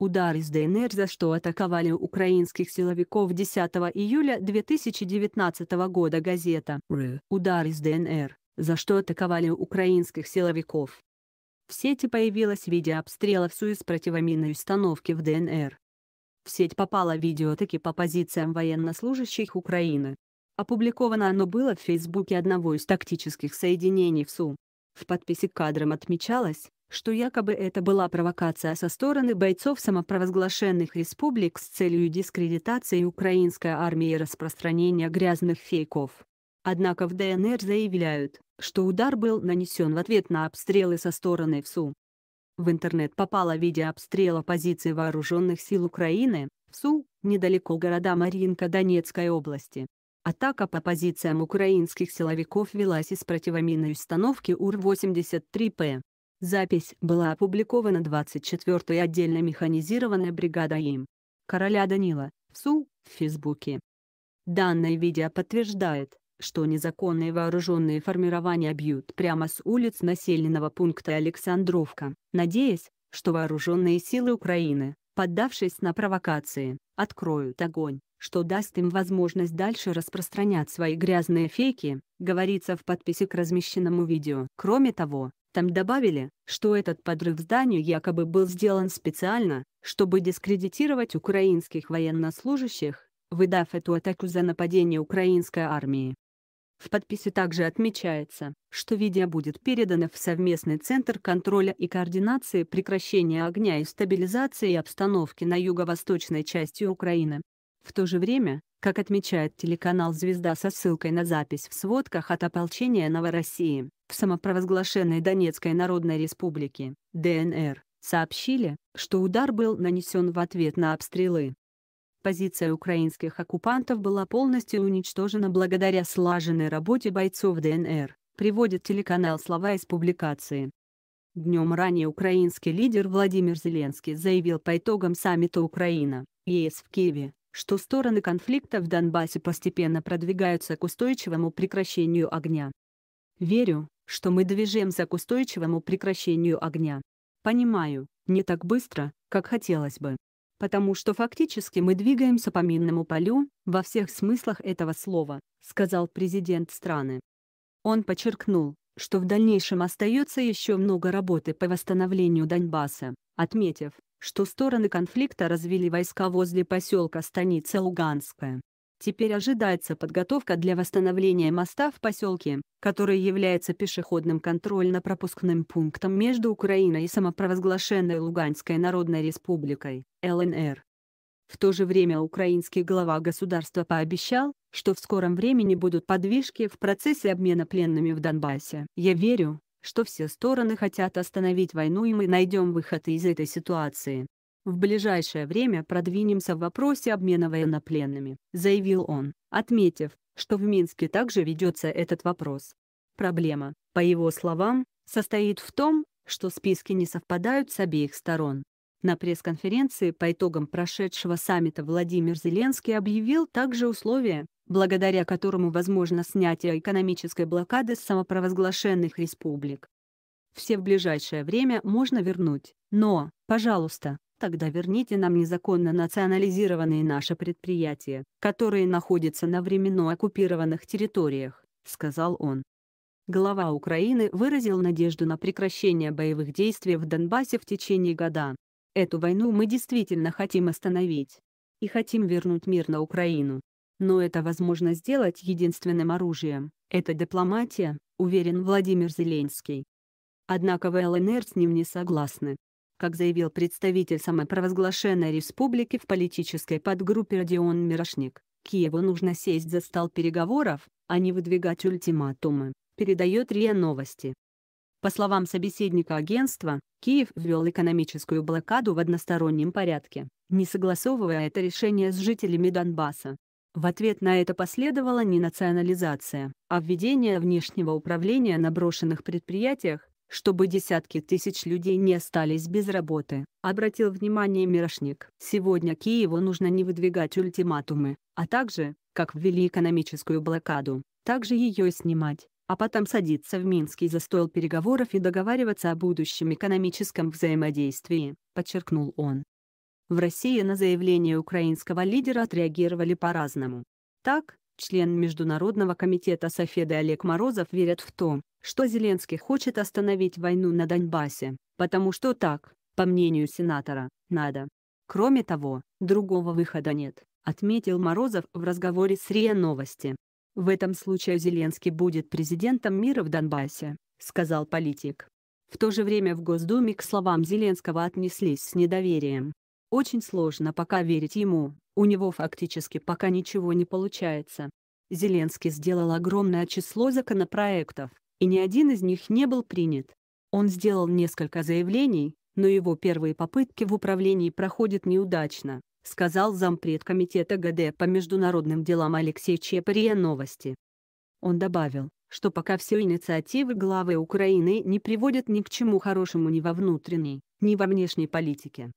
Удар из ДНР, за что атаковали украинских силовиков 10 июля 2019 года газета «Ры». Удар из ДНР, за что атаковали украинских силовиков. В сети появилось видео обстрелов Суис противоминной установки в ДНР. В сеть попало видео таки по позициям военнослужащих Украины. Опубликовано оно было в фейсбуке одного из тактических соединений в СУ. В подписи к кадрам отмечалось, что якобы это была провокация со стороны бойцов самопровозглашенных республик с целью дискредитации украинской армии и распространения грязных фейков. Однако в ДНР заявляют, что удар был нанесен в ответ на обстрелы со стороны ВСУ. В интернет попало видео обстрела позиции вооруженных сил Украины, ВСУ, недалеко города Мариинка Донецкой области. Атака по позициям украинских силовиков велась из противоминной установки УР-83П. Запись была опубликована 24-й отдельно механизированной бригадой им. Короля Данила, СУ, в Фейсбуке. Данное видео подтверждает, что незаконные вооруженные формирования бьют прямо с улиц населенного пункта Александровка, надеясь, что вооруженные силы Украины, поддавшись на провокации, откроют огонь, что даст им возможность дальше распространять свои грязные фейки, говорится в подписи к размещенному видео. Кроме того, там добавили, что этот подрыв зданию якобы был сделан специально, чтобы дискредитировать украинских военнослужащих, выдав эту атаку за нападение украинской армии. В подписи также отмечается, что видео будет передано в совместный Центр контроля и координации прекращения огня и стабилизации обстановки на юго-восточной части Украины. В то же время, как отмечает телеканал «Звезда» со ссылкой на запись в сводках от ополчения Новороссии, в самопровозглашенной Донецкой Народной Республике, ДНР, сообщили, что удар был нанесен в ответ на обстрелы. Позиция украинских оккупантов была полностью уничтожена благодаря слаженной работе бойцов ДНР, приводит телеканал «Слова» из публикации. Днем ранее украинский лидер Владимир Зеленский заявил по итогам саммита Украина, ЕС в Киеве, что стороны конфликта в Донбассе постепенно продвигаются к устойчивому прекращению огня. Верю, что мы движемся к устойчивому прекращению огня. Понимаю, не так быстро, как хотелось бы. Потому что фактически мы двигаемся по минному полю, во всех смыслах этого слова, сказал президент страны. Он подчеркнул, что в дальнейшем остается еще много работы по восстановлению Донбасса, отметив, что стороны конфликта развели войска возле поселка Станица Луганская. Теперь ожидается подготовка для восстановления моста в поселке, который является пешеходным контрольно-пропускным пунктом между Украиной и самопровозглашенной Луганской Народной Республикой, ЛНР. В то же время украинский глава государства пообещал, что в скором времени будут подвижки в процессе обмена пленными в Донбассе. Я верю, что все стороны хотят остановить войну и мы найдем выход из этой ситуации. В ближайшее время продвинемся в вопросе обмена военнопленными, заявил он, отметив, что в Минске также ведется этот вопрос. Проблема, по его словам, состоит в том, что списки не совпадают с обеих сторон. На пресс-конференции по итогам прошедшего саммита Владимир Зеленский объявил также условия, благодаря которому возможно снятие экономической блокады с самопровозглашенных республик. Все в ближайшее время можно вернуть, но, пожалуйста, тогда верните нам незаконно национализированные наши предприятия, которые находятся на временно оккупированных территориях, сказал он. Глава Украины выразил надежду на прекращение боевых действий в Донбассе в течение года. Эту войну мы действительно хотим остановить. И хотим вернуть мир на Украину. Но это возможно сделать единственным оружием – это дипломатия, уверен Владимир Зеленский. Однако в ЛНР с ним не согласны. Как заявил представитель самопровозглашенной республики в политической подгруппе Родион Мирошник, Киеву нужно сесть за стол переговоров, а не выдвигать ультиматумы, передает РИА Новости. По словам собеседника агентства, Киев ввел экономическую блокаду в одностороннем порядке, не согласовывая это решение с жителями Донбасса. В ответ на это последовала не национализация, а введение внешнего управления на брошенных предприятиях, чтобы десятки тысяч людей не остались без работы, обратил внимание Мирошник. Сегодня Киеву нужно не выдвигать ультиматумы, а также, как ввели экономическую блокаду, также ее снимать, а потом садиться в Минске за стол переговоров и договариваться о будущем экономическом взаимодействии, подчеркнул он. В России на заявление украинского лидера отреагировали по-разному. Так, член Международного комитета Софеды Олег Морозов верит в то, что Зеленский хочет остановить войну на Донбассе, потому что так, по мнению сенатора, надо. Кроме того, другого выхода нет, отметил Морозов в разговоре с РИА Новости. В этом случае Зеленский будет президентом мира в Донбассе, сказал политик. В то же время в Госдуме к словам Зеленского отнеслись с недоверием. Очень сложно пока верить ему, у него фактически пока ничего не получается. Зеленский сделал огромное число законопроектов, и ни один из них не был принят. Он сделал несколько заявлений, но его первые попытки в управлении проходят неудачно, сказал зампред комитета ГД по международным делам Алексей Чепария новости. Он добавил, что пока все инициативы главы Украины не приводят ни к чему хорошему ни во внутренней, ни во внешней политике.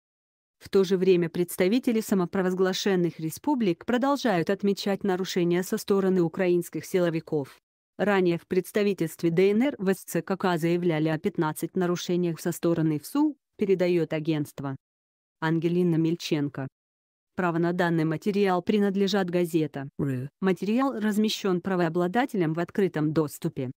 В то же время представители самопровозглашенных республик продолжают отмечать нарушения со стороны украинских силовиков. Ранее в представительстве ДНР в СЦКК заявляли о 15 нарушениях со стороны ВСУ, передает агентство. Ангелина Мельченко. Право на данный материал принадлежат газета. Материал размещен правообладателем в открытом доступе.